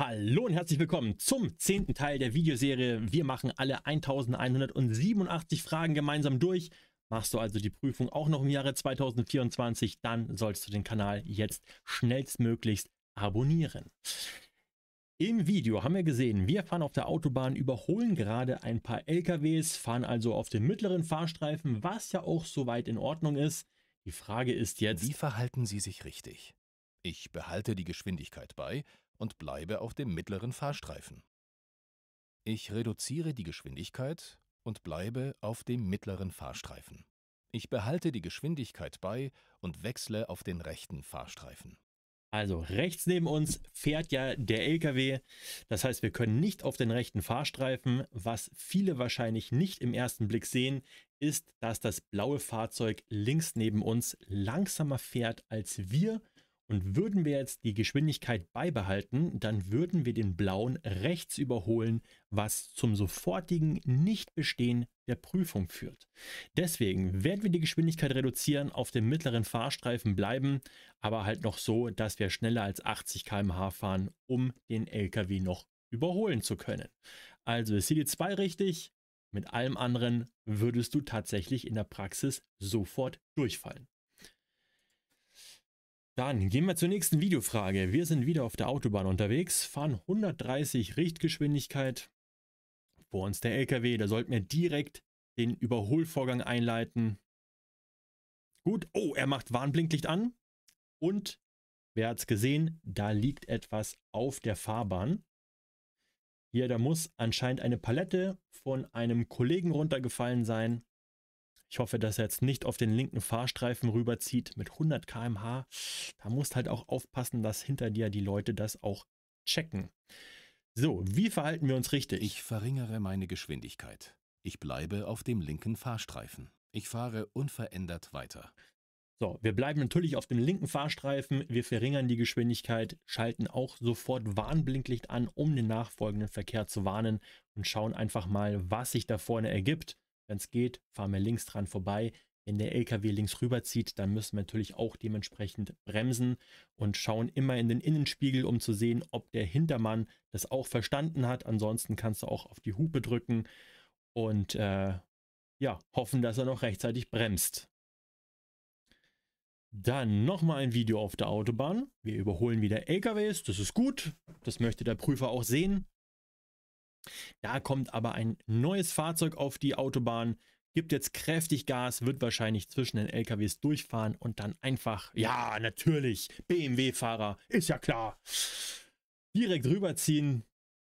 Hallo und herzlich willkommen zum zehnten Teil der Videoserie. Wir machen alle 1187 Fragen gemeinsam durch. Machst du also die Prüfung auch noch im Jahre 2024, dann sollst du den Kanal jetzt schnellstmöglichst abonnieren. Im Video haben wir gesehen, wir fahren auf der Autobahn, überholen gerade ein paar LKWs, fahren also auf den mittleren Fahrstreifen, was ja auch soweit in Ordnung ist. Die Frage ist jetzt... Wie verhalten Sie sich richtig? Ich behalte die Geschwindigkeit bei und bleibe auf dem mittleren Fahrstreifen. Ich reduziere die Geschwindigkeit und bleibe auf dem mittleren Fahrstreifen. Ich behalte die Geschwindigkeit bei und wechsle auf den rechten Fahrstreifen. Also rechts neben uns fährt ja der LKW. Das heißt, wir können nicht auf den rechten Fahrstreifen. Was viele wahrscheinlich nicht im ersten Blick sehen, ist, dass das blaue Fahrzeug links neben uns langsamer fährt als wir und würden wir jetzt die Geschwindigkeit beibehalten, dann würden wir den blauen rechts überholen, was zum sofortigen Nichtbestehen der Prüfung führt. Deswegen werden wir die Geschwindigkeit reduzieren, auf dem mittleren Fahrstreifen bleiben, aber halt noch so, dass wir schneller als 80 km/h fahren, um den LKW noch überholen zu können. Also ist cd 2 richtig, mit allem anderen würdest du tatsächlich in der Praxis sofort durchfallen. Dann gehen wir zur nächsten Videofrage. Wir sind wieder auf der Autobahn unterwegs, fahren 130 Richtgeschwindigkeit. Vor uns der LKW, da sollten wir direkt den Überholvorgang einleiten. Gut, oh, er macht Warnblinklicht an. Und, wer hat es gesehen, da liegt etwas auf der Fahrbahn. Hier, da muss anscheinend eine Palette von einem Kollegen runtergefallen sein. Ich hoffe, dass er jetzt nicht auf den linken Fahrstreifen rüberzieht mit 100 km/h. Da musst halt auch aufpassen, dass hinter dir die Leute das auch checken. So, wie verhalten wir uns richtig? Ich verringere meine Geschwindigkeit. Ich bleibe auf dem linken Fahrstreifen. Ich fahre unverändert weiter. So, wir bleiben natürlich auf dem linken Fahrstreifen, wir verringern die Geschwindigkeit, schalten auch sofort Warnblinklicht an, um den nachfolgenden Verkehr zu warnen und schauen einfach mal, was sich da vorne ergibt. Wenn es geht, fahren wir links dran vorbei. Wenn der LKW links rüberzieht, dann müssen wir natürlich auch dementsprechend bremsen und schauen immer in den Innenspiegel, um zu sehen, ob der Hintermann das auch verstanden hat. Ansonsten kannst du auch auf die Hupe drücken und äh, ja, hoffen, dass er noch rechtzeitig bremst. Dann nochmal ein Video auf der Autobahn. Wir überholen wieder LKWs, das ist gut. Das möchte der Prüfer auch sehen. Da kommt aber ein neues Fahrzeug auf die Autobahn, gibt jetzt kräftig Gas, wird wahrscheinlich zwischen den LKWs durchfahren und dann einfach, ja, natürlich, BMW-Fahrer, ist ja klar, direkt rüberziehen.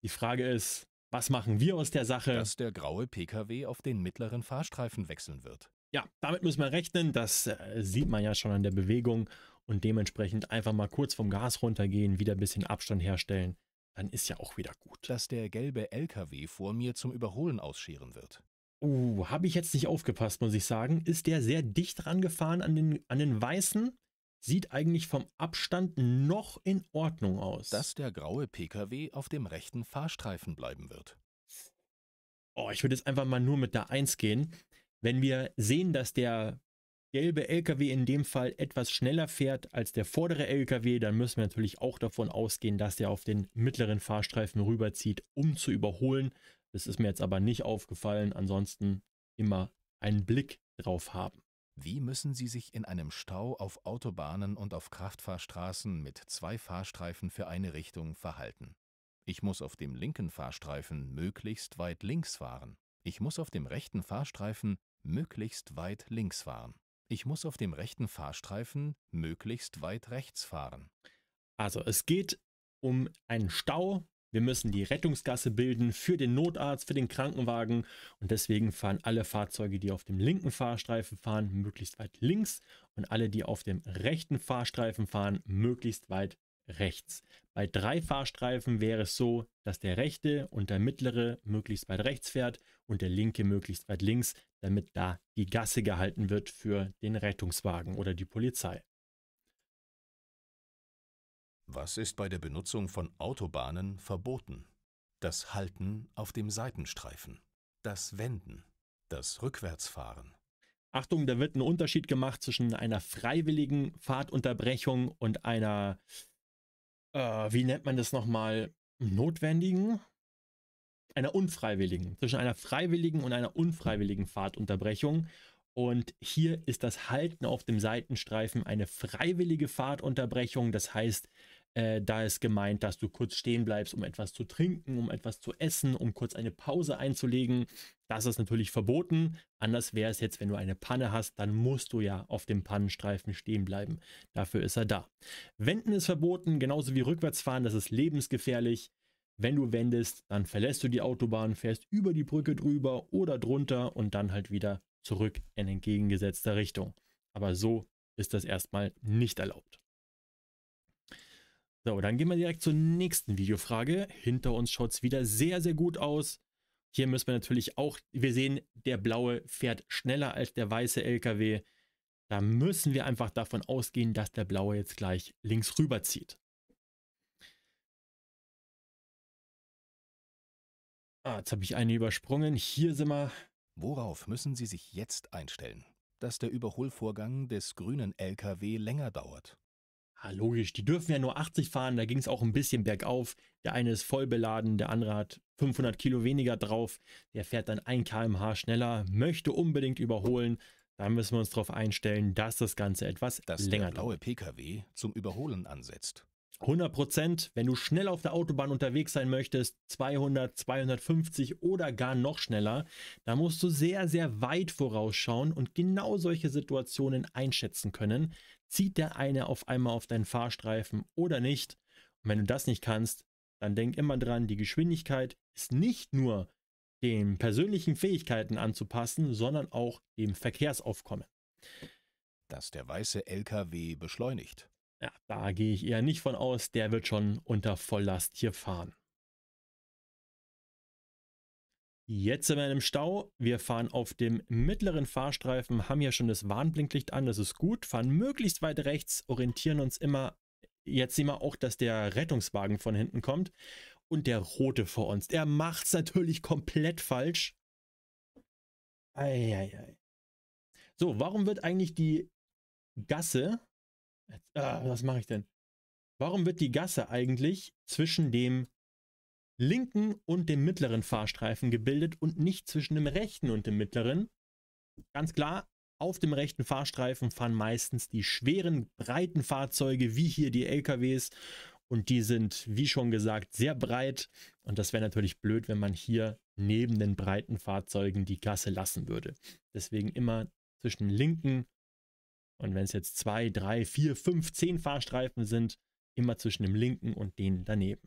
Die Frage ist, was machen wir aus der Sache? Dass der graue PKW auf den mittleren Fahrstreifen wechseln wird. Ja, damit müssen wir rechnen. Das äh, sieht man ja schon an der Bewegung und dementsprechend einfach mal kurz vom Gas runtergehen, wieder ein bisschen Abstand herstellen dann ist ja auch wieder gut. Dass der gelbe LKW vor mir zum Überholen ausscheren wird. Oh, habe ich jetzt nicht aufgepasst, muss ich sagen. Ist der sehr dicht rangefahren an den, an den weißen? Sieht eigentlich vom Abstand noch in Ordnung aus. Dass der graue PKW auf dem rechten Fahrstreifen bleiben wird. Oh, ich würde jetzt einfach mal nur mit der 1 gehen. Wenn wir sehen, dass der gelbe LKW in dem Fall etwas schneller fährt als der vordere LKW, dann müssen wir natürlich auch davon ausgehen, dass er auf den mittleren Fahrstreifen rüberzieht, um zu überholen. Das ist mir jetzt aber nicht aufgefallen. Ansonsten immer einen Blick drauf haben. Wie müssen Sie sich in einem Stau auf Autobahnen und auf Kraftfahrstraßen mit zwei Fahrstreifen für eine Richtung verhalten? Ich muss auf dem linken Fahrstreifen möglichst weit links fahren. Ich muss auf dem rechten Fahrstreifen möglichst weit links fahren. Ich muss auf dem rechten Fahrstreifen möglichst weit rechts fahren. Also es geht um einen Stau. Wir müssen die Rettungsgasse bilden für den Notarzt, für den Krankenwagen und deswegen fahren alle Fahrzeuge, die auf dem linken Fahrstreifen fahren, möglichst weit links und alle, die auf dem rechten Fahrstreifen fahren, möglichst weit rechts. Bei drei Fahrstreifen wäre es so, dass der rechte und der mittlere möglichst weit rechts fährt und der linke möglichst weit links, damit da die Gasse gehalten wird für den Rettungswagen oder die Polizei. Was ist bei der Benutzung von Autobahnen verboten? Das Halten auf dem Seitenstreifen, das Wenden, das Rückwärtsfahren. Achtung, da wird ein Unterschied gemacht zwischen einer freiwilligen Fahrtunterbrechung und einer äh, äh, wie nennt man das nochmal, notwendigen, einer unfreiwilligen, zwischen einer freiwilligen und einer unfreiwilligen Fahrtunterbrechung. Und hier ist das Halten auf dem Seitenstreifen eine freiwillige Fahrtunterbrechung. Das heißt, äh, da ist gemeint, dass du kurz stehen bleibst, um etwas zu trinken, um etwas zu essen, um kurz eine Pause einzulegen. Das ist natürlich verboten. Anders wäre es jetzt, wenn du eine Panne hast, dann musst du ja auf dem Pannenstreifen stehen bleiben. Dafür ist er da. Wenden ist verboten, genauso wie rückwärtsfahren, das ist lebensgefährlich. Wenn du wendest, dann verlässt du die Autobahn, fährst über die Brücke drüber oder drunter und dann halt wieder zurück in entgegengesetzter Richtung. Aber so ist das erstmal nicht erlaubt. So, dann gehen wir direkt zur nächsten Videofrage. Hinter uns schaut es wieder sehr, sehr gut aus. Hier müssen wir natürlich auch, wir sehen, der blaue fährt schneller als der weiße LKW. Da müssen wir einfach davon ausgehen, dass der blaue jetzt gleich links rüber zieht. Ah, jetzt habe ich eine übersprungen. Hier sind wir. Worauf müssen Sie sich jetzt einstellen? Dass der Überholvorgang des grünen LKW länger dauert. Ah, logisch, die dürfen ja nur 80 fahren, da ging es auch ein bisschen bergauf. Der eine ist voll beladen, der andere hat 500 Kilo weniger drauf. Der fährt dann 1 km/h schneller, möchte unbedingt überholen. Da müssen wir uns darauf einstellen, dass das Ganze etwas dass länger der blaue dauert. PKW zum Überholen ansetzt. 100 Prozent, wenn du schnell auf der Autobahn unterwegs sein möchtest, 200, 250 oder gar noch schneller, da musst du sehr, sehr weit vorausschauen und genau solche Situationen einschätzen können zieht der eine auf einmal auf deinen Fahrstreifen oder nicht. Und wenn du das nicht kannst, dann denk immer dran, die Geschwindigkeit ist nicht nur den persönlichen Fähigkeiten anzupassen, sondern auch dem Verkehrsaufkommen. Dass der weiße LKW beschleunigt. Ja, da gehe ich eher nicht von aus, der wird schon unter Volllast hier fahren. Jetzt sind wir im Stau. Wir fahren auf dem mittleren Fahrstreifen, haben hier schon das Warnblinklicht an, das ist gut. Fahren möglichst weit rechts, orientieren uns immer. Jetzt sehen wir auch, dass der Rettungswagen von hinten kommt. Und der rote vor uns. Der macht es natürlich komplett falsch. Eieiei. So, warum wird eigentlich die Gasse. Jetzt, ah, was mache ich denn? Warum wird die Gasse eigentlich zwischen dem linken und dem mittleren Fahrstreifen gebildet und nicht zwischen dem rechten und dem mittleren. Ganz klar, auf dem rechten Fahrstreifen fahren meistens die schweren, breiten Fahrzeuge, wie hier die LKWs. Und die sind, wie schon gesagt, sehr breit. Und das wäre natürlich blöd, wenn man hier neben den breiten Fahrzeugen die Gasse lassen würde. Deswegen immer zwischen linken und wenn es jetzt zwei, drei, vier, fünf, zehn Fahrstreifen sind, immer zwischen dem linken und den daneben.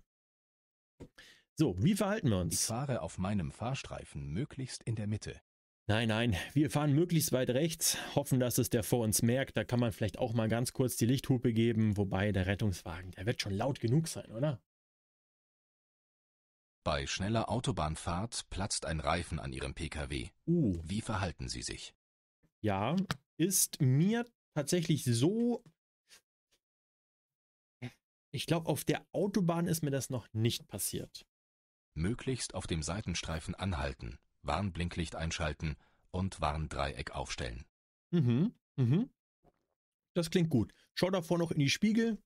So, wie verhalten wir uns? Ich fahre auf meinem Fahrstreifen möglichst in der Mitte. Nein, nein, wir fahren möglichst weit rechts, hoffen, dass es der vor uns merkt. Da kann man vielleicht auch mal ganz kurz die Lichthupe geben, wobei der Rettungswagen, der wird schon laut genug sein, oder? Bei schneller Autobahnfahrt platzt ein Reifen an Ihrem Pkw. Uh. Wie verhalten Sie sich? Ja, ist mir tatsächlich so. Ich glaube, auf der Autobahn ist mir das noch nicht passiert. Möglichst auf dem Seitenstreifen anhalten, Warnblinklicht einschalten und Warndreieck aufstellen. Mhm, mhm. Das klingt gut. Schau davor noch in die Spiegel,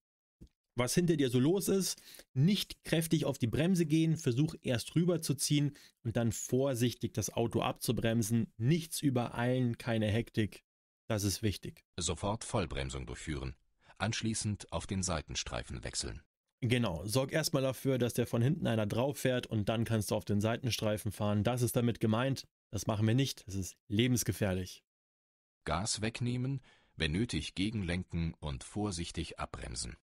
was hinter dir so los ist. Nicht kräftig auf die Bremse gehen, versuch erst rüberzuziehen und dann vorsichtig das Auto abzubremsen. Nichts übereilen, keine Hektik. Das ist wichtig. Sofort Vollbremsung durchführen. Anschließend auf den Seitenstreifen wechseln. Genau, sorg erstmal dafür, dass der von hinten einer drauf fährt und dann kannst du auf den Seitenstreifen fahren. Das ist damit gemeint. Das machen wir nicht. Das ist lebensgefährlich. Gas wegnehmen, wenn nötig gegenlenken und vorsichtig abbremsen.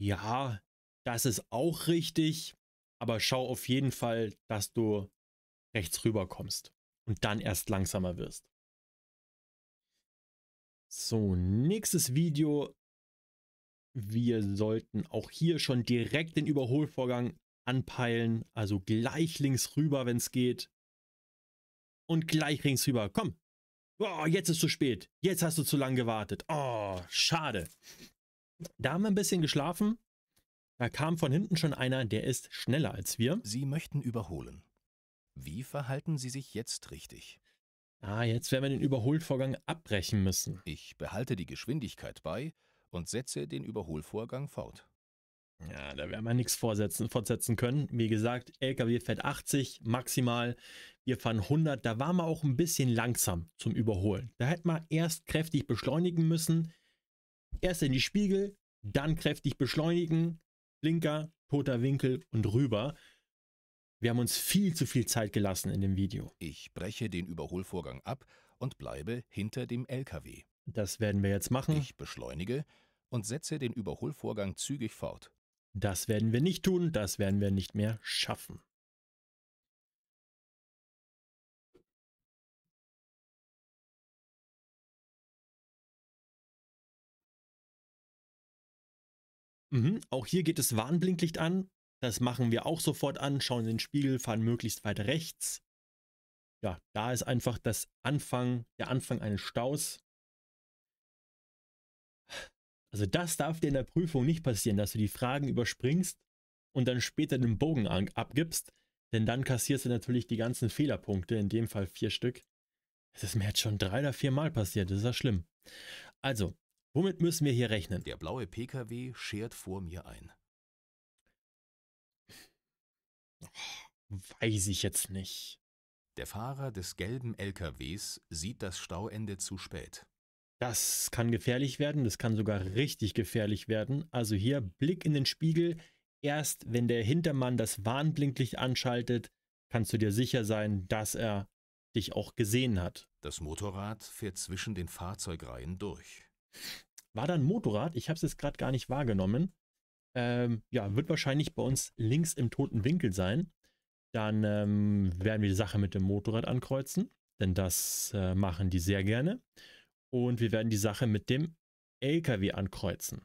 Ja, das ist auch richtig, aber schau auf jeden Fall, dass du rechts rüber kommst und dann erst langsamer wirst. So, nächstes Video wir sollten auch hier schon direkt den Überholvorgang anpeilen, also gleich links rüber, wenn es geht. Und gleich links rüber. Komm. Oh, jetzt ist zu spät. Jetzt hast du zu lange gewartet. Oh, schade. Da haben wir ein bisschen geschlafen. Da kam von hinten schon einer, der ist schneller als wir. Sie möchten überholen. Wie verhalten Sie sich jetzt richtig? Ah, jetzt werden wir den Überholvorgang abbrechen müssen. Ich behalte die Geschwindigkeit bei und setze den Überholvorgang fort. Ja, da werden wir nichts vorsetzen, fortsetzen können. Wie gesagt, LKW fährt 80 maximal. Wir fahren 100. Da waren wir auch ein bisschen langsam zum Überholen. Da hätten wir erst kräftig beschleunigen müssen. Erst in die Spiegel, dann kräftig beschleunigen. Blinker, toter Winkel und rüber. Wir haben uns viel zu viel Zeit gelassen in dem Video. Ich breche den Überholvorgang ab und bleibe hinter dem LKW. Das werden wir jetzt machen. Ich beschleunige und setze den Überholvorgang zügig fort. Das werden wir nicht tun, das werden wir nicht mehr schaffen. Mhm. Auch hier geht das Warnblinklicht an. Das machen wir auch sofort an, schauen in den Spiegel, fahren möglichst weit rechts. Ja, da ist einfach das Anfang, der Anfang eines Staus. Also das darf dir in der Prüfung nicht passieren, dass du die Fragen überspringst und dann später den Bogen abgibst, denn dann kassierst du natürlich die ganzen Fehlerpunkte, in dem Fall vier Stück. Das ist mir jetzt schon drei oder vier Mal passiert, das ist ja schlimm. Also, womit müssen wir hier rechnen? Der blaue Pkw schert vor mir ein. Weiß ich jetzt nicht. Der Fahrer des gelben LKWs sieht das Stauende zu spät. Das kann gefährlich werden, das kann sogar richtig gefährlich werden. Also hier Blick in den Spiegel. Erst wenn der Hintermann das Warnblinklicht anschaltet, kannst du dir sicher sein, dass er dich auch gesehen hat. Das Motorrad fährt zwischen den Fahrzeugreihen durch. War da ein Motorrad? Ich habe es jetzt gerade gar nicht wahrgenommen. Ähm, ja, wird wahrscheinlich bei uns links im toten Winkel sein. Dann ähm, werden wir die Sache mit dem Motorrad ankreuzen, denn das äh, machen die sehr gerne. Und wir werden die Sache mit dem LKW ankreuzen.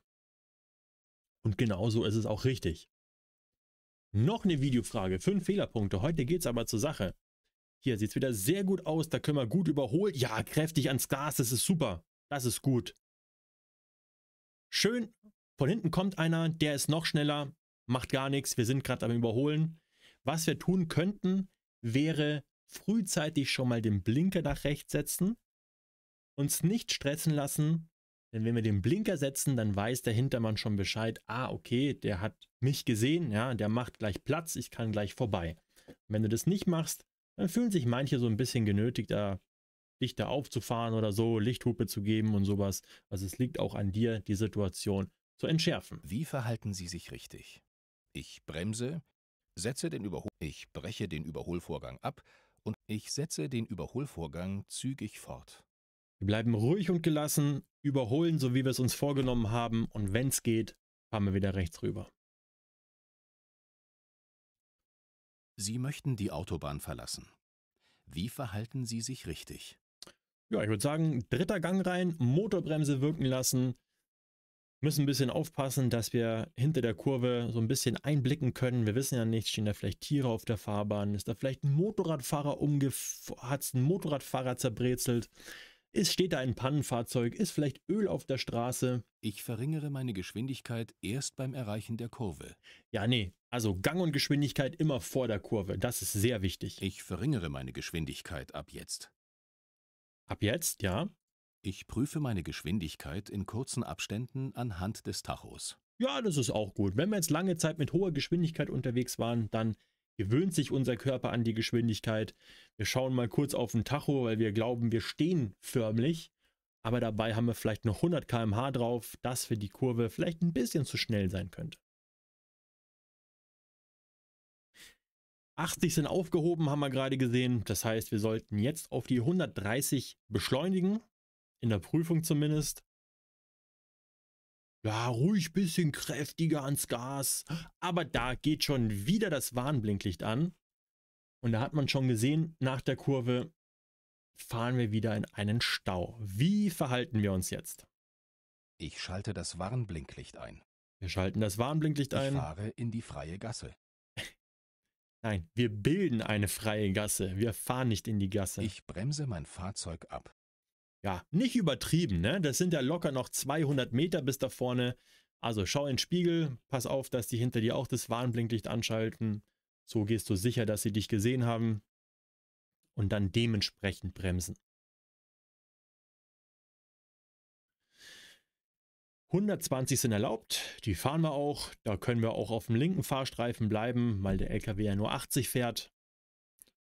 Und genau so ist es auch richtig. Noch eine Videofrage, fünf Fehlerpunkte. Heute geht es aber zur Sache. Hier sieht es wieder sehr gut aus, da können wir gut überholen. Ja, kräftig ans Gas, das ist super. Das ist gut. Schön, von hinten kommt einer, der ist noch schneller, macht gar nichts, wir sind gerade am Überholen. Was wir tun könnten, wäre frühzeitig schon mal den Blinker nach rechts setzen, uns nicht stressen lassen, denn wenn wir den Blinker setzen, dann weiß der Hintermann schon Bescheid, ah, okay, der hat mich gesehen, ja, der macht gleich Platz, ich kann gleich vorbei. Und wenn du das nicht machst, dann fühlen sich manche so ein bisschen genötigt, da dichter aufzufahren oder so, Lichthupe zu geben und sowas. Also es liegt auch an dir, die Situation zu entschärfen. Wie verhalten Sie sich richtig? Ich bremse, setze den Überhol ich breche den Überholvorgang ab und ich setze den Überholvorgang zügig fort. Wir bleiben ruhig und gelassen, überholen, so wie wir es uns vorgenommen haben und wenn es geht, fahren wir wieder rechts rüber. Sie möchten die Autobahn verlassen. Wie verhalten Sie sich richtig? Ja, ich würde sagen, dritter Gang rein, Motorbremse wirken lassen. Müssen ein bisschen aufpassen, dass wir hinter der Kurve so ein bisschen einblicken können. Wir wissen ja nicht, stehen da vielleicht Tiere auf der Fahrbahn? Ist da vielleicht ein Motorradfahrer umgef... hat es einen Motorradfahrer zerbrezelt? Es steht da ein Pannenfahrzeug, ist vielleicht Öl auf der Straße. Ich verringere meine Geschwindigkeit erst beim Erreichen der Kurve. Ja, nee. Also Gang und Geschwindigkeit immer vor der Kurve. Das ist sehr wichtig. Ich verringere meine Geschwindigkeit ab jetzt. Ab jetzt, ja. Ich prüfe meine Geschwindigkeit in kurzen Abständen anhand des Tachos. Ja, das ist auch gut. Wenn wir jetzt lange Zeit mit hoher Geschwindigkeit unterwegs waren, dann gewöhnt sich unser Körper an die Geschwindigkeit. Wir schauen mal kurz auf den Tacho, weil wir glauben, wir stehen förmlich. Aber dabei haben wir vielleicht noch 100 km/h drauf, dass für die Kurve vielleicht ein bisschen zu schnell sein könnte. 80 sind aufgehoben, haben wir gerade gesehen. Das heißt, wir sollten jetzt auf die 130 beschleunigen, in der Prüfung zumindest. Ja, ruhig bisschen kräftiger ans Gas. Aber da geht schon wieder das Warnblinklicht an. Und da hat man schon gesehen, nach der Kurve fahren wir wieder in einen Stau. Wie verhalten wir uns jetzt? Ich schalte das Warnblinklicht ein. Wir schalten das Warnblinklicht ein. Ich fahre in die freie Gasse. Nein, wir bilden eine freie Gasse. Wir fahren nicht in die Gasse. Ich bremse mein Fahrzeug ab ja, nicht übertrieben. Ne? Das sind ja locker noch 200 Meter bis da vorne. Also schau in den Spiegel, pass auf, dass die hinter dir auch das Warnblinklicht anschalten. So gehst du sicher, dass sie dich gesehen haben und dann dementsprechend bremsen. 120 sind erlaubt, die fahren wir auch. Da können wir auch auf dem linken Fahrstreifen bleiben, weil der LKW ja nur 80 fährt.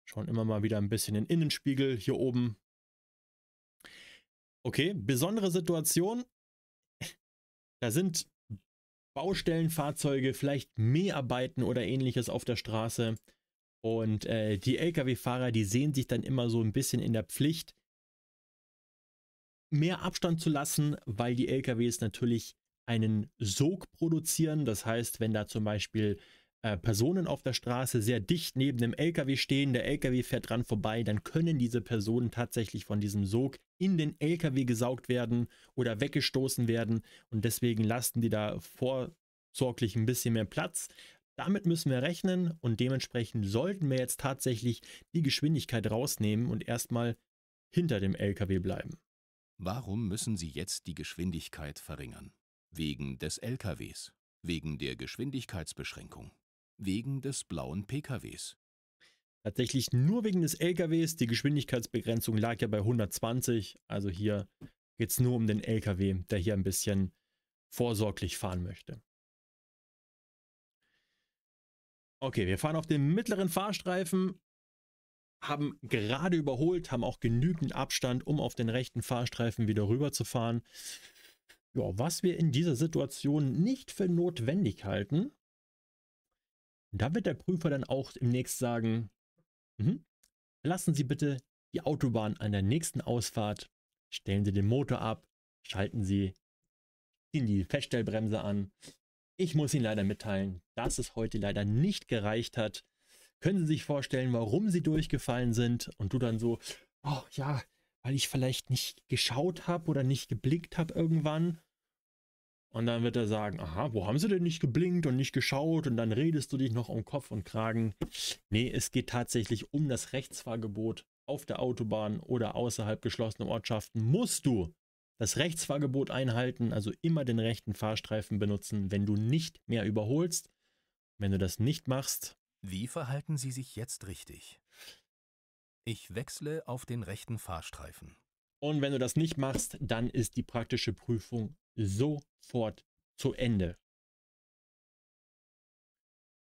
Schauen immer mal wieder ein bisschen in den Innenspiegel hier oben, Okay, besondere Situation. Da sind Baustellenfahrzeuge, vielleicht Mäharbeiten oder ähnliches auf der Straße. Und äh, die Lkw-Fahrer, die sehen sich dann immer so ein bisschen in der Pflicht, mehr Abstand zu lassen, weil die LKWs natürlich einen Sog produzieren. Das heißt, wenn da zum Beispiel äh, Personen auf der Straße sehr dicht neben dem LKW stehen, der LKW fährt dran vorbei, dann können diese Personen tatsächlich von diesem Sog in den LKW gesaugt werden oder weggestoßen werden und deswegen lassen die da vorsorglich ein bisschen mehr Platz. Damit müssen wir rechnen und dementsprechend sollten wir jetzt tatsächlich die Geschwindigkeit rausnehmen und erstmal hinter dem LKW bleiben. Warum müssen Sie jetzt die Geschwindigkeit verringern? Wegen des LKWs, wegen der Geschwindigkeitsbeschränkung. Wegen des blauen PKWs. Tatsächlich nur wegen des LKWs. Die Geschwindigkeitsbegrenzung lag ja bei 120. Also hier geht es nur um den LKW, der hier ein bisschen vorsorglich fahren möchte. Okay, wir fahren auf den mittleren Fahrstreifen, haben gerade überholt, haben auch genügend Abstand, um auf den rechten Fahrstreifen wieder rüber zu fahren. Ja, was wir in dieser Situation nicht für notwendig halten, und Da wird der Prüfer dann auch demnächst sagen, mh, lassen Sie bitte die Autobahn an der nächsten Ausfahrt, stellen Sie den Motor ab, schalten Sie, ziehen die Feststellbremse an. Ich muss Ihnen leider mitteilen, dass es heute leider nicht gereicht hat. Können Sie sich vorstellen, warum Sie durchgefallen sind und du dann so, oh ja, weil ich vielleicht nicht geschaut habe oder nicht geblickt habe irgendwann und dann wird er sagen, aha, wo haben sie denn nicht geblinkt und nicht geschaut? Und dann redest du dich noch um Kopf und Kragen. Nee, es geht tatsächlich um das Rechtsfahrgebot auf der Autobahn oder außerhalb geschlossener Ortschaften. Musst du das Rechtsfahrgebot einhalten, also immer den rechten Fahrstreifen benutzen, wenn du nicht mehr überholst. Wenn du das nicht machst. Wie verhalten Sie sich jetzt richtig? Ich wechsle auf den rechten Fahrstreifen. Und wenn du das nicht machst, dann ist die praktische Prüfung sofort zu Ende.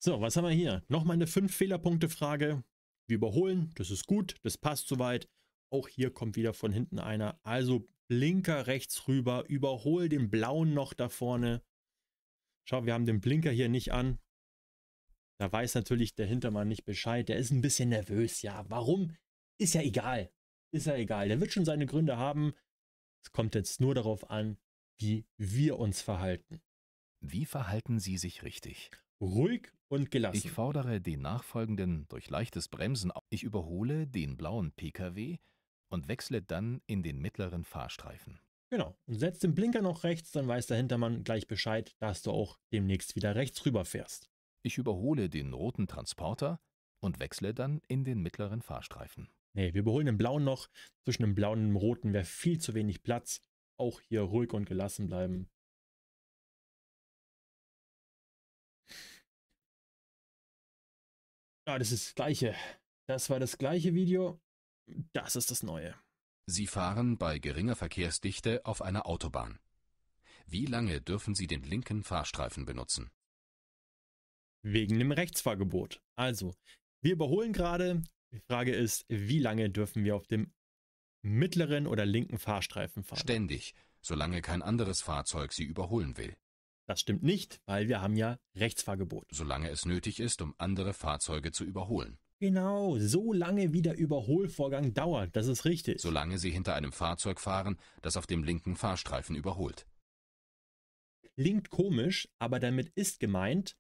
So, was haben wir hier? Nochmal eine 5-Fehlerpunkte-Frage. Wir überholen, das ist gut, das passt soweit. Auch hier kommt wieder von hinten einer. Also Blinker rechts rüber, überhol den blauen noch da vorne. Schau, wir haben den Blinker hier nicht an. Da weiß natürlich der Hintermann nicht Bescheid. Der ist ein bisschen nervös, ja. Warum? Ist ja egal ist ja egal. Der wird schon seine Gründe haben. Es kommt jetzt nur darauf an, wie wir uns verhalten. Wie verhalten Sie sich richtig? Ruhig und gelassen. Ich fordere den nachfolgenden durch leichtes Bremsen. auf. Ich überhole den blauen Pkw und wechsle dann in den mittleren Fahrstreifen. Genau. Und setz den Blinker noch rechts, dann weiß der Hintermann gleich Bescheid, dass du auch demnächst wieder rechts rüberfährst. Ich überhole den roten Transporter und wechsle dann in den mittleren Fahrstreifen. Nee, wir beholen den blauen noch. Zwischen dem blauen und dem roten wäre viel zu wenig Platz. Auch hier ruhig und gelassen bleiben. Ja, ah, das ist das gleiche. Das war das gleiche Video. Das ist das neue. Sie fahren bei geringer Verkehrsdichte auf einer Autobahn. Wie lange dürfen Sie den linken Fahrstreifen benutzen? Wegen dem Rechtsfahrgebot. Also, wir überholen gerade, die Frage ist, wie lange dürfen wir auf dem mittleren oder linken Fahrstreifen fahren? Ständig, solange kein anderes Fahrzeug sie überholen will. Das stimmt nicht, weil wir haben ja Rechtsfahrgebot. Solange es nötig ist, um andere Fahrzeuge zu überholen. Genau, so lange wie der Überholvorgang dauert, das ist richtig. Solange sie hinter einem Fahrzeug fahren, das auf dem linken Fahrstreifen überholt. Klingt komisch, aber damit ist gemeint,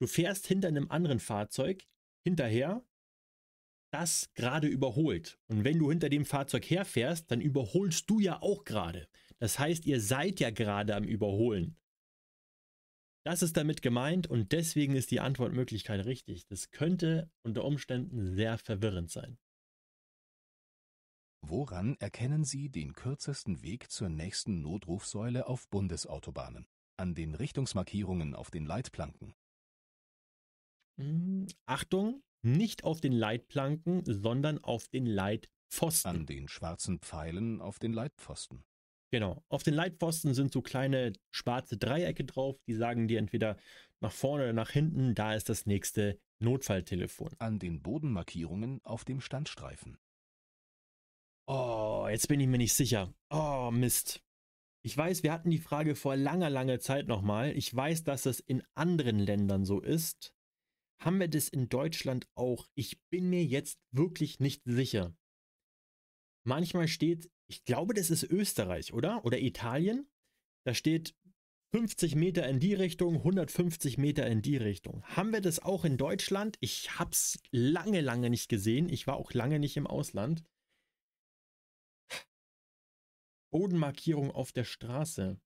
du fährst hinter einem anderen Fahrzeug hinterher das gerade überholt. Und wenn du hinter dem Fahrzeug herfährst, dann überholst du ja auch gerade. Das heißt, ihr seid ja gerade am Überholen. Das ist damit gemeint und deswegen ist die Antwortmöglichkeit richtig. Das könnte unter Umständen sehr verwirrend sein. Woran erkennen Sie den kürzesten Weg zur nächsten Notrufsäule auf Bundesautobahnen? An den Richtungsmarkierungen auf den Leitplanken. Hm, Achtung, nicht auf den Leitplanken, sondern auf den Leitpfosten. An den schwarzen Pfeilen auf den Leitpfosten. Genau. Auf den Leitpfosten sind so kleine schwarze Dreiecke drauf, die sagen dir entweder nach vorne oder nach hinten, da ist das nächste Notfalltelefon. An den Bodenmarkierungen auf dem Standstreifen. Oh, jetzt bin ich mir nicht sicher. Oh, Mist. Ich weiß, wir hatten die Frage vor langer, langer Zeit nochmal. Ich weiß, dass das in anderen Ländern so ist. Haben wir das in Deutschland auch? Ich bin mir jetzt wirklich nicht sicher. Manchmal steht, ich glaube, das ist Österreich, oder? Oder Italien. Da steht 50 Meter in die Richtung, 150 Meter in die Richtung. Haben wir das auch in Deutschland? Ich habe es lange, lange nicht gesehen. Ich war auch lange nicht im Ausland. Bodenmarkierung auf der Straße.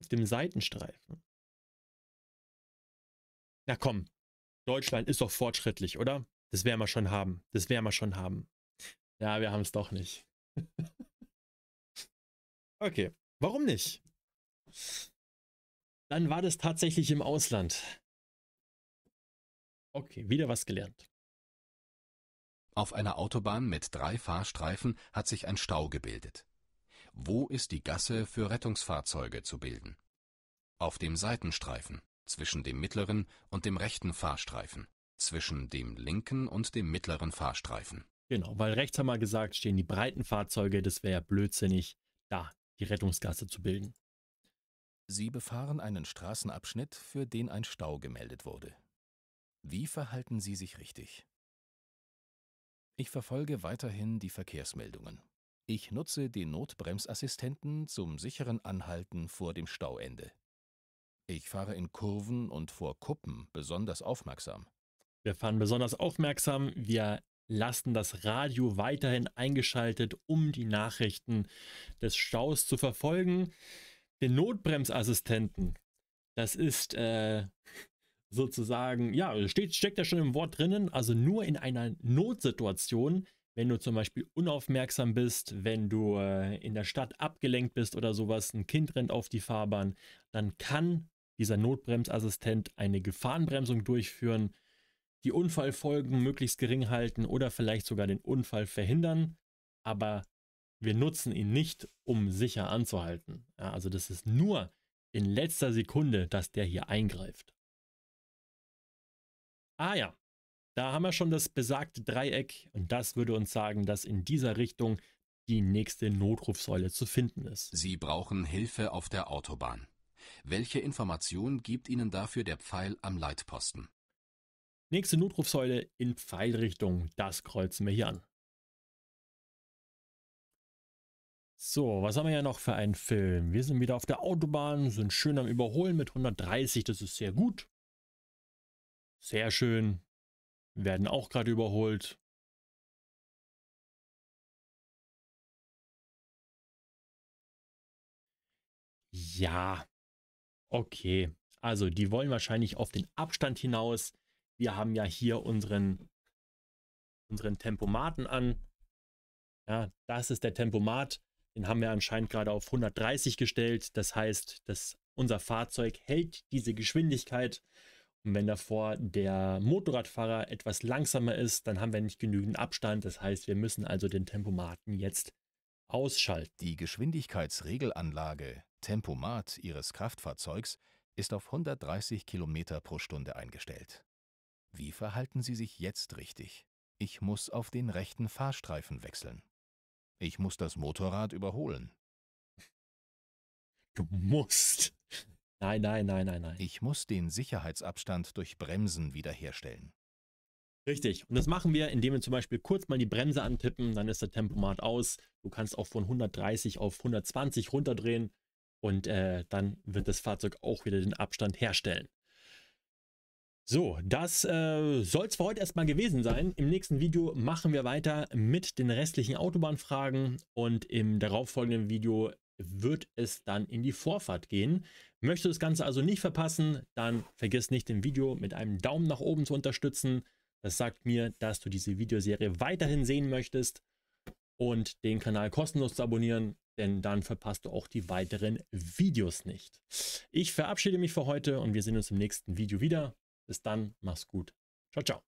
Auf dem Seitenstreifen. Na komm, Deutschland ist doch fortschrittlich, oder? Das werden wir schon haben. Das werden wir schon haben. Ja, wir haben es doch nicht. okay, warum nicht? Dann war das tatsächlich im Ausland. Okay, wieder was gelernt. Auf einer Autobahn mit drei Fahrstreifen hat sich ein Stau gebildet. Wo ist die Gasse für Rettungsfahrzeuge zu bilden? Auf dem Seitenstreifen zwischen dem mittleren und dem rechten Fahrstreifen, zwischen dem linken und dem mittleren Fahrstreifen. Genau, weil rechts haben wir gesagt, stehen die breiten Fahrzeuge, das wäre ja blödsinnig, da die Rettungsgasse zu bilden. Sie befahren einen Straßenabschnitt, für den ein Stau gemeldet wurde. Wie verhalten Sie sich richtig? Ich verfolge weiterhin die Verkehrsmeldungen. Ich nutze den Notbremsassistenten zum sicheren Anhalten vor dem Stauende. Ich fahre in Kurven und vor Kuppen besonders aufmerksam. Wir fahren besonders aufmerksam. Wir lassen das Radio weiterhin eingeschaltet, um die Nachrichten des Staus zu verfolgen. Den Notbremsassistenten, das ist äh, sozusagen, ja, steht, steckt ja schon im Wort drinnen, also nur in einer Notsituation, wenn du zum Beispiel unaufmerksam bist, wenn du äh, in der Stadt abgelenkt bist oder sowas, ein Kind rennt auf die Fahrbahn, dann kann dieser Notbremsassistent eine Gefahrenbremsung durchführen, die Unfallfolgen möglichst gering halten oder vielleicht sogar den Unfall verhindern, aber wir nutzen ihn nicht, um sicher anzuhalten. Ja, also das ist nur in letzter Sekunde, dass der hier eingreift. Ah ja, da haben wir schon das besagte Dreieck und das würde uns sagen, dass in dieser Richtung die nächste Notrufsäule zu finden ist. Sie brauchen Hilfe auf der Autobahn. Welche Information gibt Ihnen dafür der Pfeil am Leitposten? Nächste Notrufsäule in Pfeilrichtung. Das kreuzen wir hier an. So, was haben wir ja noch für einen Film? Wir sind wieder auf der Autobahn, sind schön am Überholen mit 130. Das ist sehr gut. Sehr schön. Werden auch gerade überholt. Ja, Okay, also die wollen wahrscheinlich auf den Abstand hinaus. Wir haben ja hier unseren, unseren Tempomaten an. Ja, das ist der Tempomat. Den haben wir anscheinend gerade auf 130 gestellt. Das heißt, dass unser Fahrzeug hält diese Geschwindigkeit. Und wenn davor der Motorradfahrer etwas langsamer ist, dann haben wir nicht genügend Abstand. Das heißt, wir müssen also den Tempomaten jetzt ausschalten. Die Geschwindigkeitsregelanlage Tempomat Ihres Kraftfahrzeugs ist auf 130 km pro Stunde eingestellt. Wie verhalten Sie sich jetzt richtig? Ich muss auf den rechten Fahrstreifen wechseln. Ich muss das Motorrad überholen. Du musst. Nein, nein, nein, nein, nein. Ich muss den Sicherheitsabstand durch Bremsen wiederherstellen. Richtig. Und das machen wir, indem wir zum Beispiel kurz mal die Bremse antippen, dann ist der Tempomat aus. Du kannst auch von 130 auf 120 runterdrehen. Und äh, dann wird das Fahrzeug auch wieder den Abstand herstellen. So, das äh, soll es für heute erstmal gewesen sein. Im nächsten Video machen wir weiter mit den restlichen Autobahnfragen und im darauffolgenden Video wird es dann in die Vorfahrt gehen. Möchtest du das Ganze also nicht verpassen, dann vergiss nicht, den Video mit einem Daumen nach oben zu unterstützen. Das sagt mir, dass du diese Videoserie weiterhin sehen möchtest und den Kanal kostenlos zu abonnieren denn dann verpasst du auch die weiteren Videos nicht. Ich verabschiede mich für heute und wir sehen uns im nächsten Video wieder. Bis dann, mach's gut. Ciao, ciao.